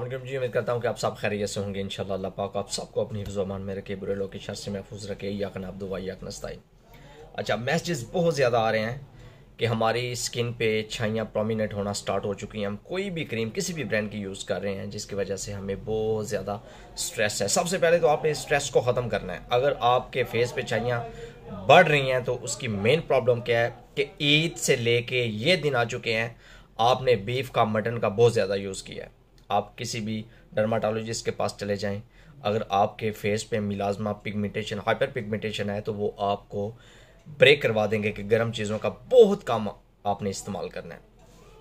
जी उम्मीद करता हूँ कि आप सब खैरियत से होंगे इन अल्लाह पाक आप सबको अपनी हिफ्जमान में रखे बुरे लोग के शर से महफूज रखे यकन आप दुआ यकन स्ताई अच्छा मैसेजेस बहुत ज़्यादा आ रहे हैं कि हमारी स्किन पे छाइयाँ प्रोमिनेंट होना स्टार्ट हो चुकी हैं हम कोई भी क्रीम किसी भी ब्रांड की यूज़ कर रहे हैं जिसकी वजह से हमें बहुत ज़्यादा स्ट्रेस है सबसे पहले तो आपने स्ट्रेस को ख़त्म करना है अगर आपके फेस पे छाइयाँ बढ़ रही हैं तो उसकी मेन प्रॉब्लम क्या है कि ईद से कर ये दिन आ चुके हैं आपने बीफ का मटन का बहुत ज़्यादा यूज़ किया है आप किसी भी डर्माटोलॉजिस्ट के पास चले जाएं अगर आपके फेस पे मिलाजमा पिगमेंटेशन हाइपर पिगमेंटेशन है तो वो आपको ब्रेक करवा देंगे कि गर्म चीज़ों का बहुत कम आपने इस्तेमाल करना है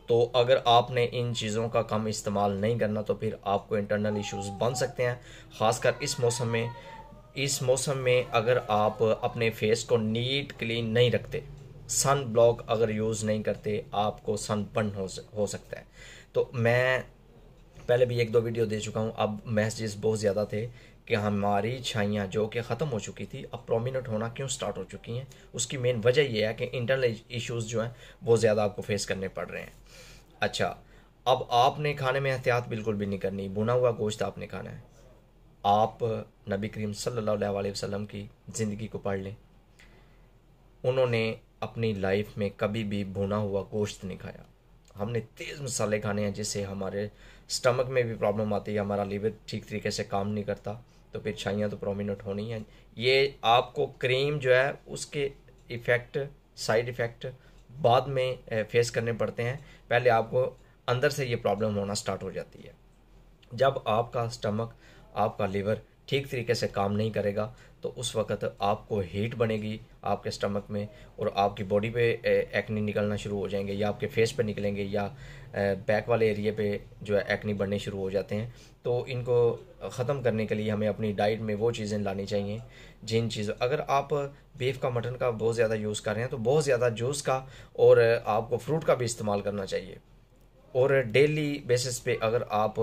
तो अगर आपने इन चीज़ों का कम इस्तेमाल नहीं करना तो फिर आपको इंटरनल इश्यूज बन सकते हैं ख़ासकर इस मौसम में इस मौसम में अगर आप अपने फेस को नीट क्लीन नहीं रखते सन ब्लॉक अगर यूज़ नहीं करते आपको सन बर्न हो, हो सकता है तो मैं पहले भी एक दो वीडियो दे चुका हूँ अब मैसेजेस बहुत ज़्यादा थे कि हमारी छाइयाँ जो कि ख़त्म हो चुकी थी अब प्रोमिनेंट होना क्यों स्टार्ट हो चुकी हैं उसकी मेन वजह यह है कि इंटरनल इश्यूज़ जो हैं बहुत ज़्यादा आपको फेस करने पड़ रहे हैं अच्छा अब आपने खाने में एहतियात बिल्कुल भी नहीं करनी बुना हुआ गोश्त आपने खाना है आप नबी करीम सल्लल्लाहु अलैहि वसल्लम की ज़िंदगी को पढ़ लें उन्होंने अपनी लाइफ में कभी भी भुना हुआ गोश्त नहीं खाया हमने तेज़ मसाले खाने हैं जिससे हमारे स्टमक में भी प्रॉब्लम आती है हमारा लीवर ठीक तरीके से काम नहीं करता तो फिर छाइयाँ तो प्रोमिनेंट होनी है ये आपको क्रीम जो है उसके इफ़ेक्ट साइड इफ़ेक्ट बाद में फेस करने पड़ते हैं पहले आपको अंदर से ये प्रॉब्लम होना स्टार्ट हो जाती है जब आपका स्टमक आपका लीवर ठीक तरीके से काम नहीं करेगा तो उस वक्त आपको हीट बनेगी आपके स्टमक में और आपकी बॉडी पे एक्नी निकलना शुरू हो जाएंगे या आपके फेस पे निकलेंगे या बैक वाले एरिए पे जो है एक्नी बढ़ने शुरू हो जाते हैं तो इनको ख़त्म करने के लिए हमें अपनी डाइट में वो चीज़ें लानी चाहिए जिन चीज़ों अगर आप बीफ का मटन का बहुत ज़्यादा यूज़ कर रहे हैं तो बहुत ज़्यादा जूस का और आपको फ्रूट का भी इस्तेमाल करना चाहिए और डेली बेसिस पे अगर आप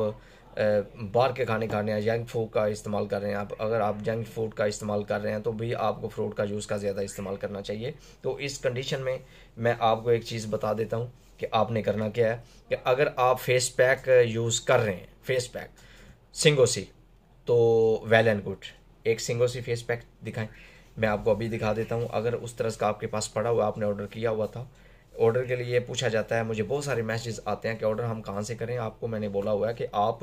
बाहर के खाने खाने हैं जंक फूड का इस्तेमाल कर रहे हैं आप अगर आप जंक फूड का इस्तेमाल कर रहे हैं तो भी आपको फ्रूट का जूस का ज़्यादा इस्तेमाल करना चाहिए तो इस कंडीशन में मैं आपको एक चीज़ बता देता हूँ कि आपने करना क्या है कि अगर आप फेस पैक यूज़ कर रहे हैं फेस पैक सिंगोसी तो वेल एंड गुड एक सिंगोसी फेस पैक दिखाएं मैं आपको अभी दिखा देता हूँ अगर उस तरह का आपके पास पड़ा हुआ आपने ऑर्डर किया हुआ था ऑर्डर के लिए पूछा जाता है मुझे बहुत सारे मैसेज आते हैं कि ऑर्डर हम कहाँ से करें आपको मैंने बोला हुआ है कि आप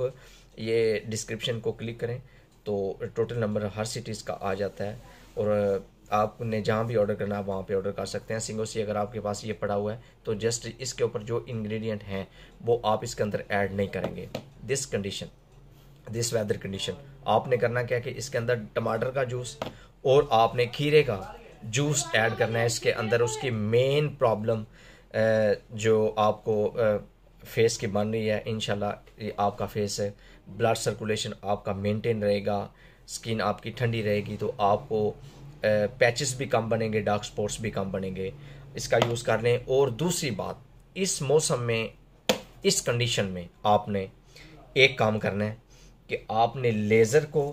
ये डिस्क्रिप्शन को क्लिक करें तो टोटल नंबर हर सिटीज़ का आ जाता है और आपने जहाँ भी ऑर्डर करना है वहाँ पे ऑर्डर कर सकते हैं सिंगो सी अगर आपके पास ये पड़ा हुआ है तो जस्ट इसके ऊपर जो इंग्रेडिएंट हैं वो आप इसके अंदर ऐड नहीं करेंगे this condition this weather condition आपने करना क्या कि इसके अंदर टमाटर का जूस और आपने खीरे का जूस ऐड करना है इसके अंदर उसकी मेन प्रॉब्लम जो आपको फेस की बन रही है इन ये आपका फेस है ब्लड सर्कुलेशन आपका मेंटेन रहेगा स्किन आपकी ठंडी रहेगी तो आपको पैचेस भी कम बनेंगे डार्क स्पॉट्स भी कम बनेंगे इसका यूज़ कर लें और दूसरी बात इस मौसम में इस कंडीशन में आपने एक काम करना है कि आपने लेज़र को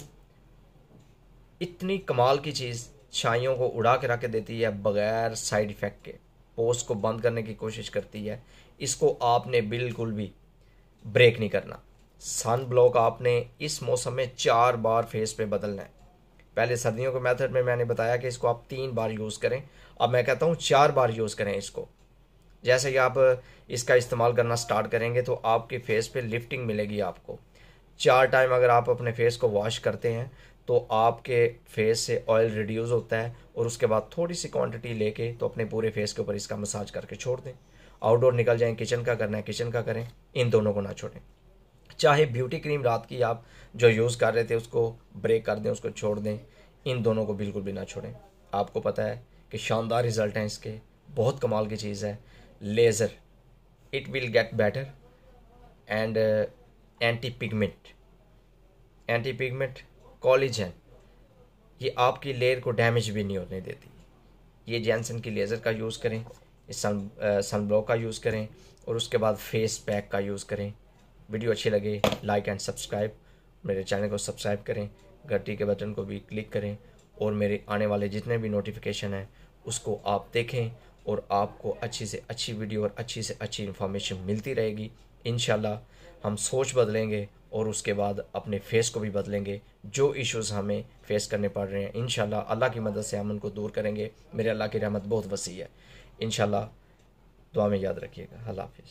इतनी कमाल की चीज़ छाइयों को उड़ा के रख देती है बगैर साइड इफ़ेक्ट के पोस्ट को बंद करने की कोशिश करती है इसको आपने बिल्कुल भी ब्रेक नहीं करना सन ब्लॉक आपने इस मौसम में चार बार फेस पे बदलना है पहले सर्दियों के मेथड में मैंने बताया कि इसको आप तीन बार यूज़ करें अब मैं कहता हूँ चार बार यूज़ करें इसको जैसे कि आप इसका इस्तेमाल करना स्टार्ट करेंगे तो आपके फेस पे लिफ्टिंग मिलेगी आपको चार टाइम अगर आप अपने फेस को वॉश करते हैं तो आपके फेस से ऑयल रिड्यूस होता है और उसके बाद थोड़ी सी क्वांटिटी लेके तो अपने पूरे फेस के ऊपर इसका मसाज करके छोड़ दें आउटडोर निकल जाएं किचन का करना है किचन का करें इन दोनों को ना छोड़ें चाहे ब्यूटी क्रीम रात की आप जो यूज़ कर रहे थे उसको ब्रेक कर दें उसको छोड़ दें इन दोनों को बिल्कुल भी ना छोड़ें आपको पता है कि शानदार रिजल्ट हैं इसके बहुत कमाल की चीज़ है laser it will get better and anti pigment anti pigment collagen ये आपकी लेयर को डैमेज भी नहीं होने देती ये जैनसन की लेज़र का यूज़ करें इस सन सनब्लॉक का यूज़ करें और उसके बाद फेस पैक का यूज़ करें वीडियो अच्छी लगे लाइक एंड सब्सक्राइब मेरे चैनल को सब्सक्राइब करें घंटी के बटन को भी क्लिक करें और मेरे आने वाले जितने भी नोटिफिकेशन हैं उसको आप देखें और आपको अच्छी से अच्छी वीडियो और अच्छी से अच्छी इन्फॉर्मेशन मिलती रहेगी इन हम सोच बदलेंगे और उसके बाद अपने फेस को भी बदलेंगे जो इश्यूज हमें फेस करने पड़ रहे हैं इन अल्लाह की मदद से हम उनको दूर करेंगे मेरे अल्लाह की रहमत बहुत वसी है इन दुआ में याद रखिएगा अल्लाह हाफिज़